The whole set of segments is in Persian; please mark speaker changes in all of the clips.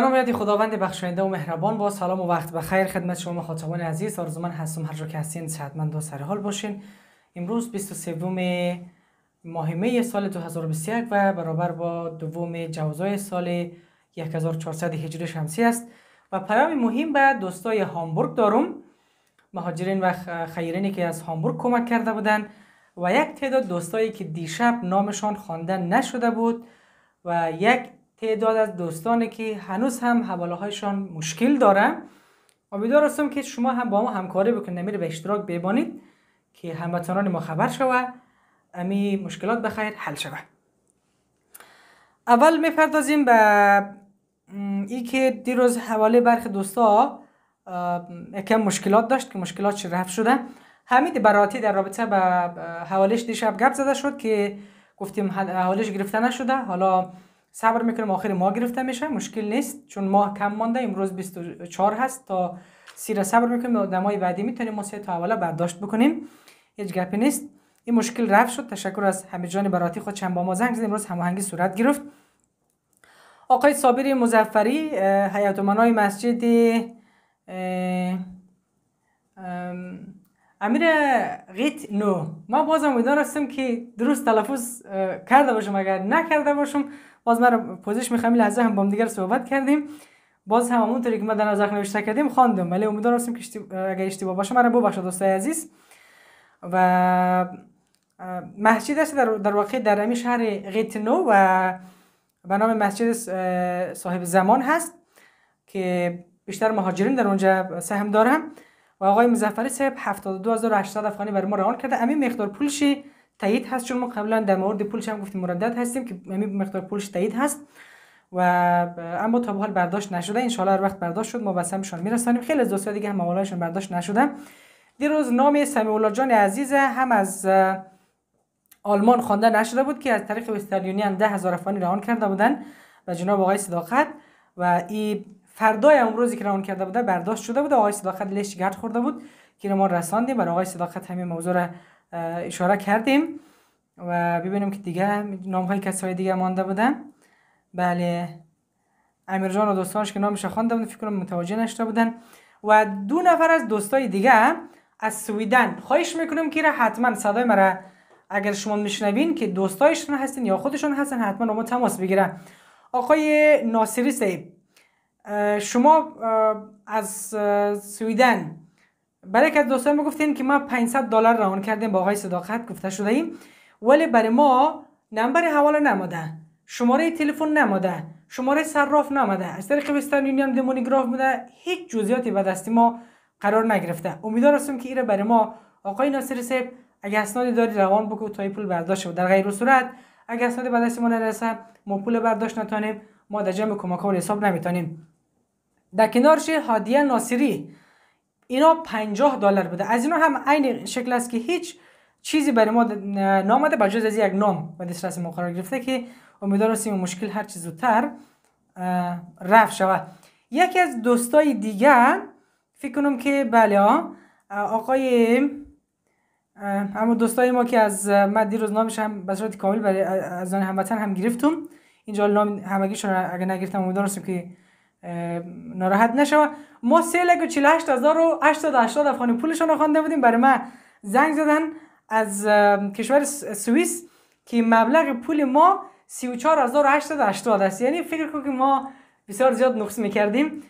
Speaker 1: به یادی خداوند بخشاینده و مهربان با سلام و وقت بخیر خدمت شما مخاطبان عزیز آرزومن هستم هر جا که هستین صحتمند و سرحال باشین امروز 23 ماه می سال 2021 و برابر با دوم جوزای سال 1400 هجری شمسی است و پیام مهم به دوستای هامبورگ دارم مهاجرین و خیرینی که از هامبورگ کمک کرده بودن و یک تعداد دوستایی که دیشب نامشان خوانده نشده بود و یک تعداد از دوستانی که هنوز هم حواله هایشان مشکل دارن امیدوار هستم که شما هم با ما همکاری بکنید نمیره به اشتراک ببانید که هموطنان ما خبر شود امی مشکلات بخیر حل شود اول میپردازیم به ای که دیروز حواله برخ دوستا یکم مشکلات داشت که مشکلات چه رفت شده حمید براتی در رابطه به حوالش دیشب گپ زده شد که گفتیم حوالش گرفته نشده حالا صبر میکنیم آخر ما گرفته میشه مشکل نیست چون ماه کم مانده امروز 24 هست تا سیر صبر میکنیم دمای بعدی میتونیم ما سه تا اولا برداشت بکنیم هیچ گپی نیست این مشکل رفت شد تشکر از همه جان براتی خود چند با ما زنگ زد امروز هماهنگی صورت گرفت آقای صابری مزفری حیات منای مسجد امیر غیت نو ما باز امیدوار هستم که درست تلفظ کرده باشم اگر نکرده باشم باز ما پوزش میخوایم لحظه هم با هم دیگر صحبت کردیم باز هم همونطوری که ما در نظر نوشته کردیم خواندم ولی امیدوارستیم که اشتب... اگر اشتباه باشه مرا ببخش دوستای عزیز و مسجد است در, در واقع در امی شهر نو و به نام مسجد صاحب زمان هست که بیشتر مهاجرین در اونجا سهم دارم و آقای مزفری صاحب 72800 افغانی بر ما روان کرده همین مقدار پولش تایید هست چون ما قبلا در مورد پولش هم گفتیم مردد هستیم که همین مقدار پولش تایید هست و اما تا به حال برداشت نشده ان هر وقت برداشت شد ما به سمشان میرسانیم خیلی از دیگه هم مقالهشون برداشت نشده دیروز نام الله جان عزیز هم از آلمان خوانده نشده بود که از طریق وستر یونین 10000 افغانی روان کرده بودن و جناب آقای صداقت و این فردای اون روزی که روان کرده بوده برداشت شده بود، آقای صداقت لش گرد خورده بود که ما رساندیم برای آقای صداقت همین موضوع را اشاره کردیم و ببینیم که دیگه نام های کسای دیگه مانده بودن بله امیر جان و دوستانش که نامش خوانده بودن فکر کنم متوجه نشده بودن و دو نفر از دوستای دیگه از سویدن خواهش میکنم که حتما صدای مرا اگر شما میشنوین که دوستایشون هستین یا خودشون هستن حتما با ما تماس بگیرن آقای ناصری صاحب شما از سویدن برای که دوستان میگفتین که ما 500 دلار روان کردیم با آقای صداقت گفته شده ایم ولی برای ما نمبر حواله نماده شماره تلفن نماده شماره صراف نماده از طریق وسترن یونیون دمونیگراف بوده هیچ جزئیاتی به دست ما قرار نگرفته امیدوار هستم که ایره برای ما آقای ناصر صاحب اگه اسنادی داری روان بکو تا این پول برداشت شود در غیر صورت اگه اسنادی به دست ما نرسه ما پول برداشت نتانیم ما در جمع کمک حساب نمیتونیم در کنارش هادیه ناصری اینا 50 دلار بوده از اینا هم عین شکل است که هیچ چیزی برای ما نامده بجز از یک نام و دسترس ما قرار گرفته که امیدوار هستیم مشکل هر چیز زودتر رفع شود یکی از دوستای دیگه فکر کنم که بله آقای اما دوستای ما که از من دیروز نامش هم به صورت کامل برای از آن هموطن هم گرفتم اینجا نام همگیشون اگر نگرفتم امیدوار که ناراحت نشو ما سه لگ و هزار و هشتاد افغانی پولشان رو خوانده بودیم برای ما زنگ زدن از کشور سوئیس که مبلغ پول ما 34880 است یعنی فکر کن که ما بسیار زیاد نقص میکردیم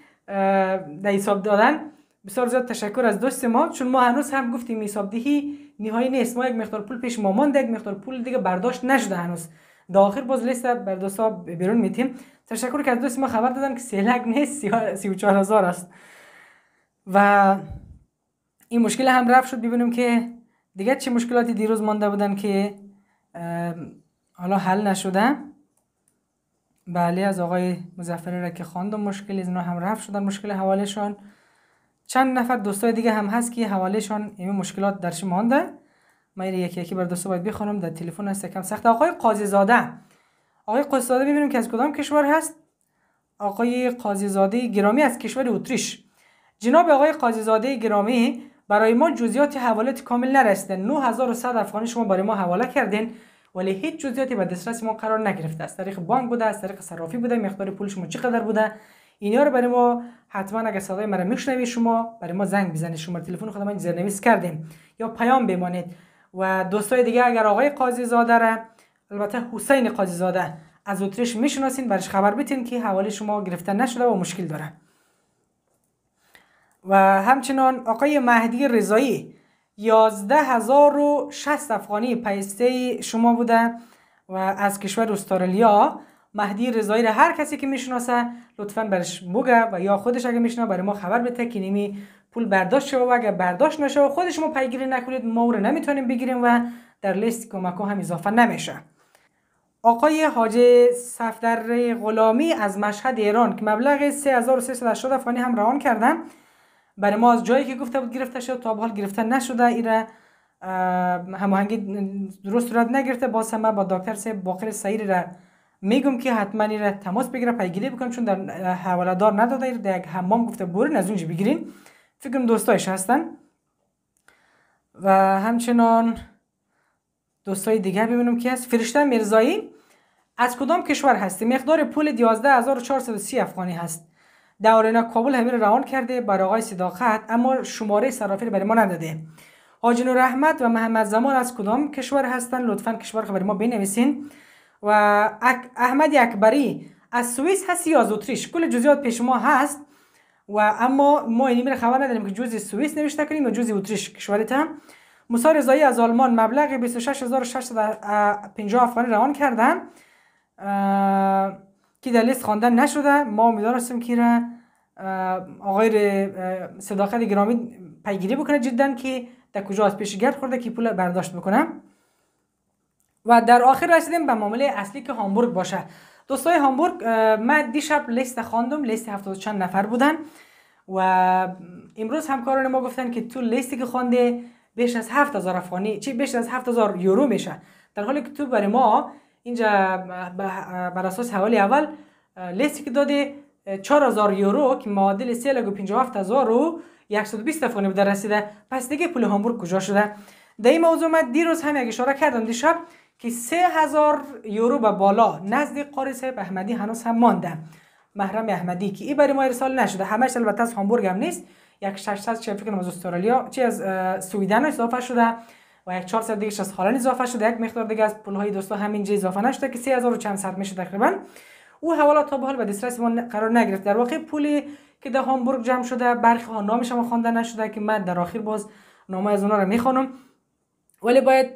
Speaker 1: در حساب دادن بسیار زیاد تشکر از دوست ما چون ما هنوز هم گفتیم حساب دهی نهایی نیست ما یک مقدار پول پیش ما مانده یک مقدار پول دیگه برداشت نشده هنوز داخل باز لیست بر دوستا بیرون میتیم تشکر که از دوست ما خبر دادن که سیلک نیست سی و چهار هزار است و این مشکل هم رفت شد ببینیم که دیگه چه مشکلاتی دیروز مانده بودن که حالا حل نشده بله از آقای مزفره را که خواندم مشکل از هم رفت شدن مشکل حوالشان چند نفر دوستای دیگه هم هست که حوالشان این مشکلات درش مانده من یکی یکی بر دوستا باید بخونم در تلفن هست کم سخت آقای قاضی زاده آقای قصداده ببینیم که از کدام کشور هست آقای قاضیزاده گرامی از کشور اتریش جناب آقای قاضیزاده گرامی برای ما جزئیات حوالت کامل نرسیدن 9100 افغانی شما برای ما حواله کردین ولی هیچ جزئیاتی به دسترس ما قرار نگرفته از طریق بانک بوده از طریق صرافی بوده مقدار پول شما چقدر بوده اینا رو برای ما حتما اگه صدای مرا میشنوید شما برای ما زنگ بزنید شما تلفن خودم زیرنویس کردیم یا پیام بمانید و دوستای دیگه اگر آقای قاضی زاده البته حسین قاضی زاده از اتریش میشناسین برش خبر بتین که حوالی شما گرفته نشده و مشکل داره و همچنان آقای مهدی رضایی شست افغانی پیسته شما بوده و از کشور استرالیا مهدی رضایی را هر کسی که میشناسه لطفا برش بگه و یا خودش اگه میشناسه برای ما خبر بده که نیمی پول برداشت شده و اگه برداشت نشه و خودش ما پیگیری نکنید ما نمیتونیم بگیریم و در لیست کمک هم اضافه نمیشه آقای حاج صفدر غلامی از مشهد ایران که مبلغ 3380 افغانی هم روان کردن برای ما از جایی که گفته بود گرفته شد تا به حال گرفته نشده ایره هماهنگی درست صورت نگرفته باز همه با دکتر سه باقر سعیر را میگم که حتما ایره تماس بگیره پیگیری بکن چون در حواله دار نداده ایرا در یک حمام گفته برین از اونجا بگیرین فکرم دوستایش هستن و همچنان دوستای دیگه ببینم که هست فرشته مرزایی از کدام کشور هستی مقدار پول 11430 افغانی هست در کابل همین روان کرده برای آقای صداقت اما شماره سرافیر برای ما نداده حاجی نور رحمت و محمد زمان از کدام کشور هستن لطفا کشور خبر ما بنویسین و احمد اکبری از سوئیس هست یا از اتریش کل جزئیات پیش ما هست و اما ما این میره خبر نداریم که جزء سوئیس نوشته کنیم یا جزء اتریش کشورت هم موسی رضایی از آلمان مبلغ 26650 افغانی روان کردن که در لیست خوانده نشده ما امیدوار هستیم که را آقای صداقت گرامی پیگیری بکنه جدا که در کجا از پیش گرد خورده که پول برداشت بکنم و در آخر رسیدیم به معامله اصلی که هامبورگ باشه دوستای هامبورگ من دیشب لیست خواندم لیست 70 چند نفر بودن و امروز همکاران ما گفتن که تو لیستی که خوانده بیش از هزار افغانی چی بیش از 7000 یورو میشه در حالی که تو برای ما اینجا بر اساس حوالی اول لیستی که داده 4000 یورو که معادل 357000 و 120 افغانی بوده رسیده پس دیگه پول هامبورگ کجا شده در این موضوع من دیروز هم یک اشاره کردم دیشب که 3000 یورو به بالا نزد قاری صاحب احمدی هنوز هم مانده محرم احمدی که این برای ما ارسال نشده همش البته از هامبورگ هم نیست یک 600 چه فکر از استرالیا چی از سویدن اضافه شده و یک 400 دیگه از هالند اضافه شده یک مقدار دیگه از پول های دوستا همینجا اضافه نشده که 3000 و چند میشه تقریبا او حوالا تا به حال به دسترس ما قرار نگرفت در واقع پولی که در هامبورگ جمع شده برخی ها نامش هم خوانده نشده که من در آخر باز نامه از اونها رو میخوانم ولی باید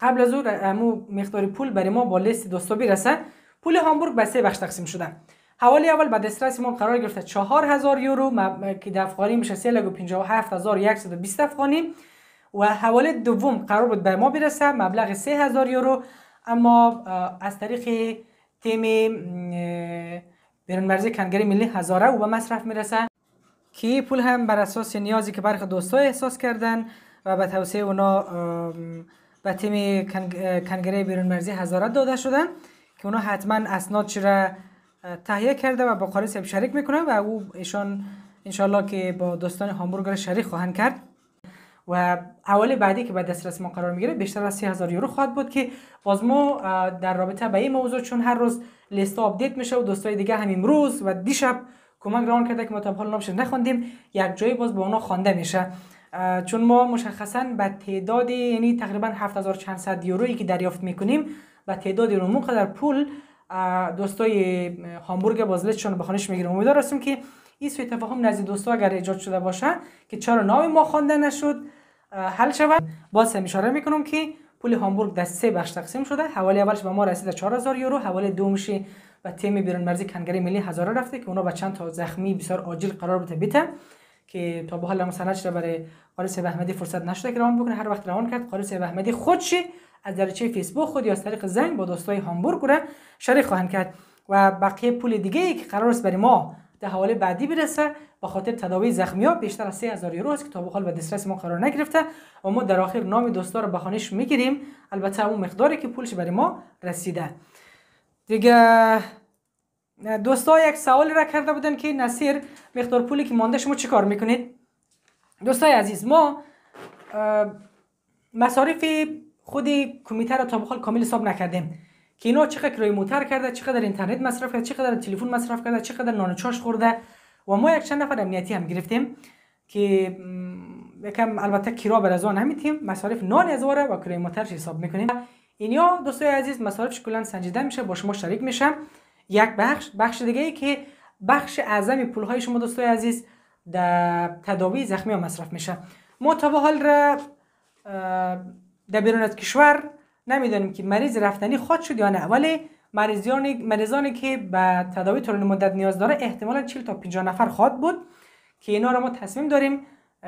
Speaker 1: قبل از اون امو مقدار پول برای ما با لیست دوستا برسه پول هامبورگ به سه بخش تقسیم شده حوالی اول به دسترس ما قرار گرفته 4000 یورو که در افغانی میشه 357120 افغانی و حواله دوم قرار بود به ما برسه مبلغ 3000 یورو اما از طریق تیم بیرون مرزی کنگری ملی هزاره و به مصرف میرسه که پول هم بر اساس نیازی که برخ دوستای احساس کردن و به توسعه اونا به تیم کنگره بیرون مرزی داده شدن که اونا حتما اسناد چرا تهیه کرده و با قاری صاحب شریک میکنه و او ایشان انشالله که با دوستان هامبورگر شریک خواهند کرد و اول بعدی که بعد دسترس ما قرار میگیره بیشتر از 3000 یورو خواهد بود که باز ما در رابطه به این موضوع چون هر روز لیست آپدیت میشه و دوستای دیگه همین امروز و دیشب کمک روان کرده که ما تا حال نخوندیم یک جایی باز به با اونا خوانده میشه چون ما مشخصا به تعداد یعنی تقریبا 7500 یورویی که دریافت میکنیم و تعداد رو قدر پول دوستای هامبورگ بازلشون به خانش میگیریم امیدوار هستیم که این سوی تفاهم نزد دوستا اگر ایجاد شده باشه که چرا نام ما خوانده نشد حل شود باز هم اشاره میکنم که پول هامبورگ در سه بخش تقسیم شده حوالی اولش به ما رسیده 4000 یورو حوالی دومش و تیم بیرون مرزی کنگری ملی هزاره رفته که اونا به چند تا زخمی بسیار عاجل قرار بده بیته که تا به حال مثلا را برای قاری سیب احمدی فرصت نشده که روان بکنه هر وقت روان کرد قاری احمدی خودشی از دریچه فیسبوک خود یا از طریق زنگ با دوستای هامبورگ را شریک خواهند کرد و بقیه پول دیگه ای که قرار است برای ما در حواله بعدی برسه به خاطر تداوی زخمی ها بیشتر از 3000 یورو است که تا به حال به دسترس ما قرار نگرفته و ما در آخر نام دوستا رو به خانش میگیریم البته اون مقداری که پولش برای ما رسیده دیگه دوستا یک سوال را کرده بودن که نصیر مقدار پولی که مانده شما چیکار میکنید دوستای عزیز ما مصارف خودی کمیته را تا به حال کامل حساب نکردیم که اینا چقدر کرای موتر کرده چقدر اینترنت مصرف کرده چقدر تلفن مصرف کرده چقدر نان چاش خورده و ما یک چند نفر امنیتی هم گرفتیم که یکم البته کرا بر از آن همیتیم مصارف نان از و کرای موترش حساب میکنیم اینیا دوستای عزیز مصارفش کلا سنجیده میشه با شما شریک میشم یک بخش بخش دیگه ای که بخش اعظم پول های شما دوستای عزیز در تداوی زخمی ها مصرف میشه ما تا به حال در بیرون کشور نمیدانیم که مریض رفتنی خواد شد یا نه ولی مریضان مریضانی که به تداوی طول مدت نیاز داره احتمالا 40 تا 50 نفر خواد بود که اینا رو ما تصمیم داریم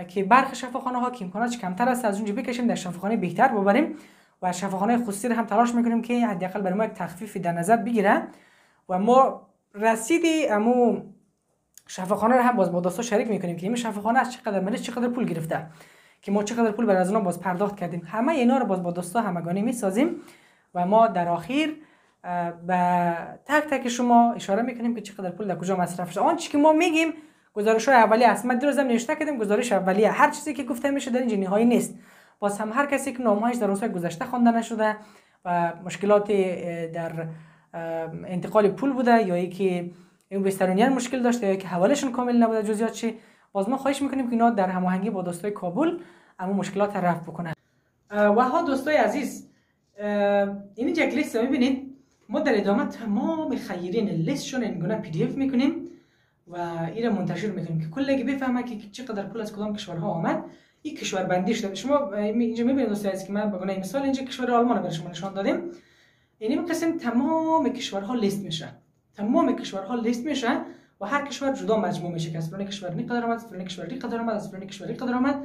Speaker 1: که برخ شفاخانه ها که امکانات کمتر است از اونجا بکشیم در شفاخانه بهتر ببریم و شفاخانه خصوصی هم تلاش میکنیم که حداقل برای ما یک تخفیفی در نظر بگیره و ما رسیدی امو شفاخانه رو هم باز با دوستا شریک میکنیم که این شفاخانه از چقدر مریض چقدر پول گرفته که ما چقدر پول برای از اونا باز پرداخت کردیم همه اینا رو باز با دوستا همگانی میسازیم و ما در آخر به تک تک شما اشاره میکنیم که چقدر پول در کجا مصرف شد. آنچه که ما میگیم گزارش های اولیه است من دیروز هم نوشته کردم گزارش اولیه هر چیزی که گفته میشه در اینجا نهایی نیست باز هم هر کسی که هایش در روزهای گذشته خوانده نشده و مشکلات در انتقال پول بوده یا اینکه این مشکل داشته یا که حوالشون کامل نبوده جزئیات چی باز ما خواهش میکنیم که اینا در هماهنگی با دوستای کابل اما مشکلات رفع بکنن و ها دوستای عزیز این یک لیست ببینید ما در ادامه تمام خیرین لیستشون اینگونه پی دی اف میکنیم و این رو منتشر میکنیم که کلگی بفهمه که چقدر پول از کدام کشورها آمد این کشور بندی شده شما اینجا میبینید دوستای عزیز که من به گونه مثال اینجا کشور آلمان برای شما نشان دادیم یعنی قسم تمام کشورها لیست میشه تمام کشورها لیست میشه و هر کشور جدا مجموع میشه که از فلان کشور این قدر آمد از کشور قدر آمد از فلان کشور قدر آمد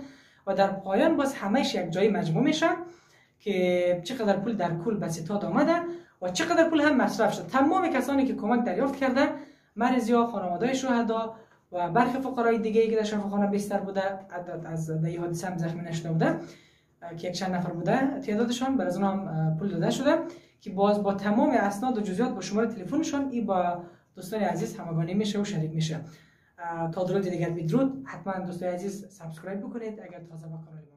Speaker 1: و در پایان باز همهش یک جایی مجموع میشن که چقدر پول در کل به ستاد آمده و چقدر پول هم مصرف شد تمام کسانی که کمک دریافت کرده مرزی ها خانواده شهدا و برخی فقرای دیگه ای که در شفاخانه بستر بوده از دهی حادثه هم زخمی نشده بوده که یک چند نفر بوده تعدادشان بر از اون هم پول داده شده که باز با تمام اسناد و جزئیات با شماره تلفنشان ای با دوستان عزیز همگانی میشه و شریک میشه تا درود دیگر بدرود حتما دوستان عزیز سابسکرایب بکنید اگر تازه به کانال